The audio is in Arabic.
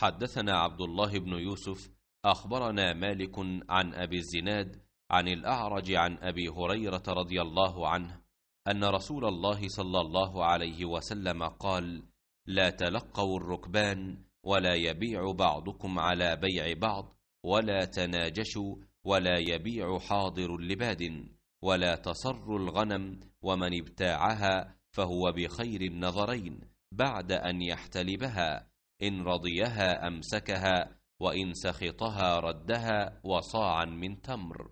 حدثنا عبد الله بن يوسف أخبرنا مالك عن أبي الزناد عن الأعرج عن أبي هريرة رضي الله عنه أن رسول الله صلى الله عليه وسلم قال لا تلقوا الركبان ولا يبيع بعضكم على بيع بعض ولا تناجشوا ولا يبيع حاضر لباد ولا تصر الغنم ومن ابتاعها فهو بخير النظرين بعد أن يحتلبها إن رضيها أمسكها وإن سخطها ردها وصاعا من تمر